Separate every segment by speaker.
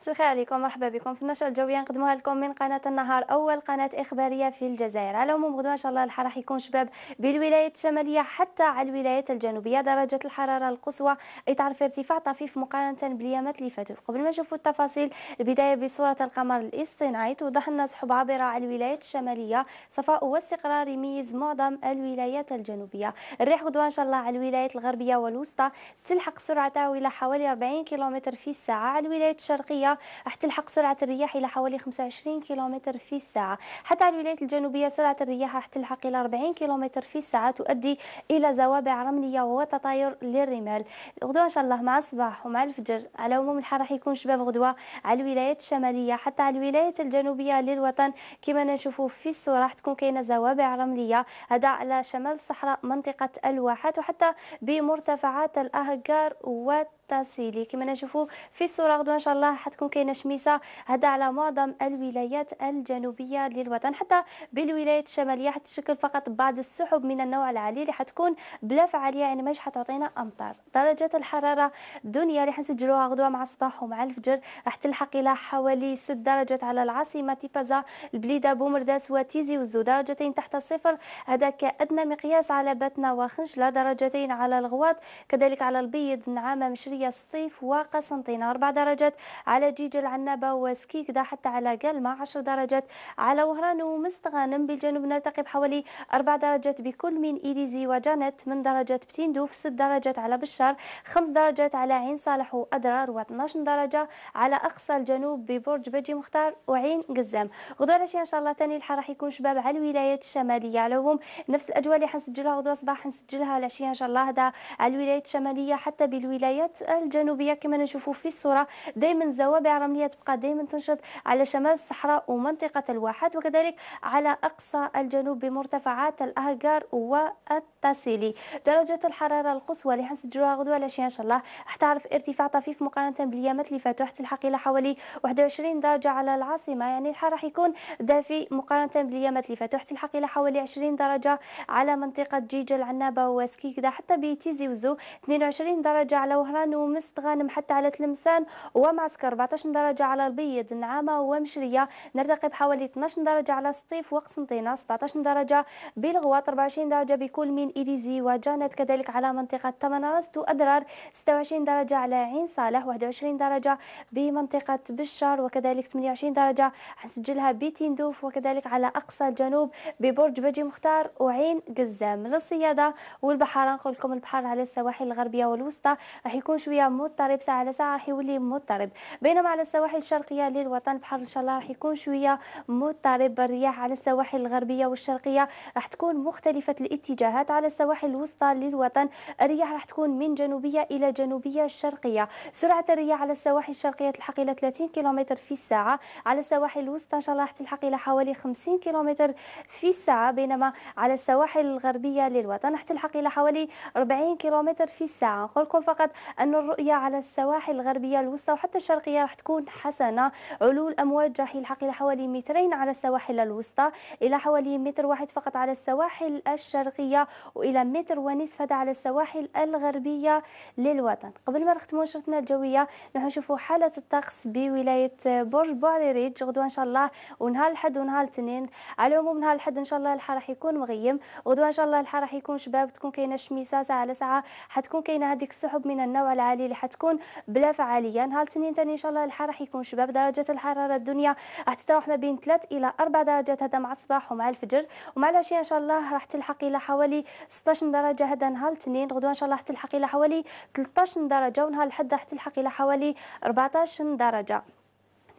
Speaker 1: مساء الخير عليكم مرحبا بكم في النشرة الجوية نقدموها لكم من قناة النهار أول قناة إخبارية في الجزائر على العموم غدوة إن شاء الله الحر راح يكون شباب بالولايات الشمالية حتى على الولايات الجنوبية درجة الحرارة القصوى يتعرف ارتفاع طفيف مقارنة باليامات اللي فاتت قبل ما نشوفوا التفاصيل البداية بصورة القمر الاصطناعي توضح لنا سحب عابرة على الولايات الشمالية صفاء واستقرار يميز معظم الولايات الجنوبية الريح غدوة إن شاء الله على الولايات الغربية والوسطى تلحق سرعتها إلى حوالي 40 كيلومتر في الساعة على الولايات الشرقية راح تلحق سرعة الرياح إلى حوالي 25 كم في الساعة حتى على الولايات الجنوبية سرعة الرياح راح تلحق إلى 40 كم في الساعة تؤدي إلى زوابع رملية وتطاير للرمال غدوة إن شاء الله مع الصباح ومع الفجر على عموم الحال راح يكون شباب غدوة على الولايات الشمالية حتى على الولايات الجنوبية للوطن كما نشوفوا في الصورة راح تكون كاينة زوابع رملية هذا على شمال الصحراء منطقة الواحات وحتى بمرتفعات الأهجار والتاسيلي كما نشوفوا في الصورة غدوة إن شاء الله حتكون تكون كاينه شميسه هذا على معظم الولايات الجنوبيه للوطن حتى بالولايات الشماليه حتشكل فقط بعض السحب من النوع العالي اللي حتكون بلا فعاليه يعني ماشي حتعطينا امطار درجات الحراره الدنيا اللي حنسجلوها غدوه مع الصباح ومع الفجر راح تلحق الى حوالي 6 درجات على العاصمه تيبازا البليده بومرداس وتيزي وزو درجتين تحت الصفر هذا كادنى مقياس على باتنا وخنجله درجتين على الغواط كذلك على البيض نعامه مشريه سطيف وقسنطينه اربع درجات على جيجل العنابة وسكيكدا حتى على قلمة 10 درجات على وهران ومستغانم بالجنوب نرتقي بحوالي 4 درجات بكل من إليزي وجانت من درجات بتندوف 6 درجات على بشار 5 درجات على عين صالح وأدرار و12 درجة على أقصى الجنوب ببرج بجي مختار وعين قزام غدوة العشية إن شاء الله تاني الحال راح يكون شباب على الولايات الشمالية على العموم نفس الأجواء اللي حنسجلها غدوة صباح حنسجلها العشية إن شاء الله هذا على الولايات الشمالية حتى بالولايات الجنوبية كما نشوفوا في الصورة دائما زوال طوابع الرمليه تبقى دائما تنشط على شمال الصحراء ومنطقة الواحات وكذلك على أقصى الجنوب بمرتفعات الأهجار والتاسيلي درجة الحرارة القصوى اللي حنسجلوها غدوة العشية إن شاء الله تعرف ارتفاع طفيف مقارنة باليامات اللي فاتوا الحق إلى حوالي 21 درجة على العاصمة يعني الحر راح يكون دافي مقارنة باليامات اللي فاتوا الحق إلى حوالي 20 درجة على منطقة جيجة العنابة وسكيكدا حتى بتيزي وزو 22 درجة على وهران ومست غانم حتى على تلمسان ومعسكر 14 درجة على البيض نعامة ومشرية نرتقي بحوالي 12 درجة على سطيف وقسنطينة 17 درجة بالغواط 24 درجة بكل من إليزي وجانت كذلك على منطقة تمنرست وأدرار 26 درجة على عين صالح 21 درجة بمنطقة بشار وكذلك 28 درجة حنسجلها بتندوف وكذلك على أقصى الجنوب ببرج بجي مختار وعين قزام للصيادة والبحار نقول لكم البحر على السواحل الغربية والوسطى راح يكون شوية مضطرب ساعة على ساعة راح يولي مضطرب بينما نتكلم على السواحل الشرقيه للوطن بحر ان شاء الله راح يكون شويه مضطرب الرياح على السواحل الغربيه والشرقيه راح تكون مختلفه الاتجاهات على السواحل الوسطى للوطن الرياح راح تكون من جنوبيه الى جنوبيه الشرقيه سرعه الرياح على السواحل الشرقيه تلحق الى 30 كيلومتر في الساعه على السواحل الوسطى ان شاء الله راح تلحق الى حوالي 50 كيلومتر في الساعه بينما على السواحل الغربيه للوطن راح تلحق الى حوالي 40 كيلومتر في الساعه نقول لكم فقط ان الرؤيه على السواحل الغربيه الوسطى وحتى الشرقيه راح تكون حسنة علو الأمواج راح يلحق إلى حوالي مترين على السواحل الوسطى إلى حوالي متر واحد فقط على السواحل الشرقية وإلى متر ونصف هذا على السواحل الغربية للوطن قبل ما نختموا نشرتنا الجوية نحن نشوفوا حالة الطقس بولاية برج بوعريريج غدوة إن شاء الله ونهار الحد ونهار الاثنين على العموم نهار الحد إن شاء الله الحر راح يكون مغيم غدوة إن شاء الله الحر راح يكون شباب تكون كاينة شميسة ساعة على ساعة حتكون كاينة هذيك السحب من النوع العالي اللي حتكون بلا فعالية نهار الاثنين ثاني إن شاء الله الله الحراره راح يكون شباب درجه الحراره الدنيا راح تتراوح ما بين 3 الى 4 درجات هذا مع الصباح ومع الفجر ومع العشيه ان شاء الله راح تلحق الى حوالي 16 درجه هذا نهار الاثنين غدوه ان شاء الله راح تلحق الى حوالي 13 درجه ونهار الاحد راح تلحق الى حوالي 14 درجه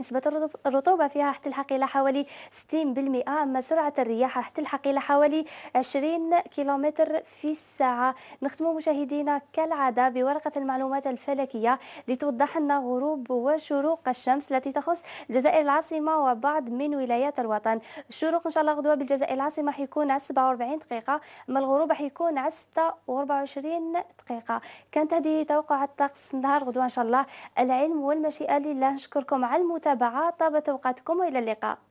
Speaker 1: نسبة الرطوبة فيها راح تلحق إلى حوالي 60% أما سرعة الرياح راح تلحق إلى حوالي 20 كيلومتر في الساعة نختم مشاهدينا كالعادة بورقة المعلومات الفلكية لتوضح لنا غروب وشروق الشمس التي تخص الجزائر العاصمة وبعض من ولايات الوطن الشروق إن شاء الله غدوة بالجزائر العاصمة حيكون على 47 دقيقة أما الغروب حيكون على 26 دقيقة كانت هذه توقع الطقس نهار غدوة إن شاء الله العلم والمشيئة لله نشكركم على المتابعة المتابعه طابت أوقاتكم وإلى اللقاء